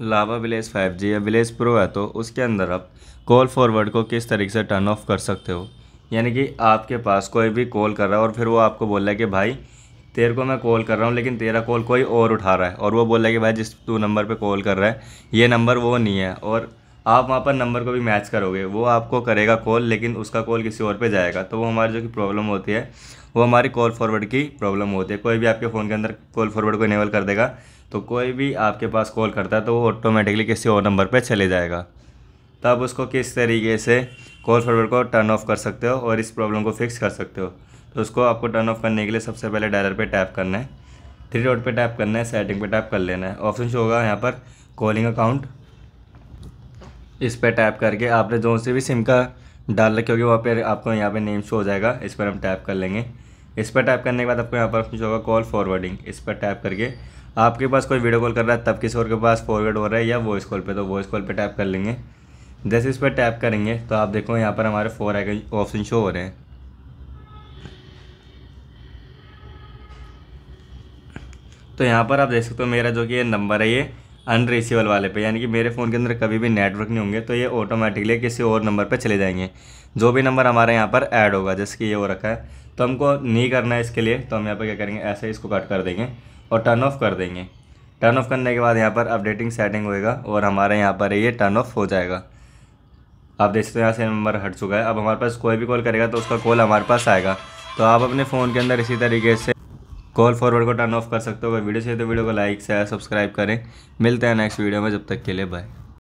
लावा village five G या village pro है तो उसके अंदर आप कॉल फॉरवर्ड को किस तरीके से टर्न ऑफ कर सकते हो यानी कि आपके पास कोई भी कॉल कर रहा है और फिर वो आपको बोल रहा है कि भाई तेरे को मैं कॉल कर रहा हूँ लेकिन तेरा कॉल कोई और उठा रहा है और वो बोल रहा है कि भाई जिस तू नंबर पे कॉल कर रहा है ये नंबर वो नहीं है और आप वहाँ पर नंबर को भी मैच करोगे वो आपको करेगा कॉल लेकिन उसका कॉल किसी और पे जाएगा तो वो हमारी जो कि प्रॉब्लम होती है वो हमारी कॉल फॉरवर्ड की प्रॉब्लम होती है कोई भी आपके फ़ोन के अंदर कॉल फॉरवर्ड को इनेबल कर देगा तो कोई भी आपके पास कॉल करता है तो वो ऑटोमेटिकली किसी और नंबर पर चले जाएगा तब उसको किस तरीके से कॉल फॉरवर्ड को टर्न ऑफ कर सकते हो और इस प्रॉब्लम को फिक्स कर सकते हो तो उसको आपको टर्न ऑफ करने के लिए सबसे पहले डायलर पर टैप करना है थ्री डॉट पे टैप करना है सेटिंग पे टैप कर लेना है ऑप्शन शो होगा यहाँ पर कॉलिंग अकाउंट इस पर टैप करके आपने जो से भी सिम का डाल रखे होगी वहाँ पर आपको यहाँ पे नेम शो हो जाएगा इस पर हम टैप कर लेंगे इस पर टैप करने के बाद आपको यहाँ पर ऑप्शन होगा कॉल फॉरवर्डिंग इस पर टैप करके आपके पास कोई वीडियो कॉल कर रहा है तब किसी और के पास फॉरवर्ड हो रहा है या वॉइस कॉल पे तो वॉइस कॉल पे टैप कर लेंगे जैसे इस पर टैप करेंगे तो आप देखो यहाँ पर हमारे फोर आइकन ऑप्शन शो हो रहे हैं तो यहाँ पर आप देख सकते हो मेरा जो कि ये नंबर है ये अनरेसेबल वाले पे यानी कि मेरे फ़ोन के अंदर कभी भी नेटवर्क नहीं होंगे तो ये ऑटोमेटिकली किसी और नंबर पे चले जाएंगे जो भी नंबर हमारे यहाँ पर ऐड होगा जैसे कि ये हो रखा है तो हमको नहीं करना है इसके लिए तो हम यहाँ पर क्या करेंगे ऐसे इसको कट कर देंगे और टर्न ऑफ कर देंगे टर्न ऑफ करने के बाद यहाँ पर अपडेटिंग सेटिंग होएगा और हमारे यहाँ पर ये टर्न ऑफ हो जाएगा आप देख सकते हो यहाँ से नंबर हट चुका है अब हमारे पास कोई भी कॉल करेगा तो उसका कॉल हमारे पास आएगा तो आप अपने फ़ोन के अंदर इसी तरीके से कॉल फॉरवर्ड को टर्न ऑफ कर सकते हो अगर वीडियो चाहिए तो वीडियो को लाइक शेयर सब्सक्राइब करें मिलते हैं नेक्स्ट वीडियो में जब तक के लिए बाय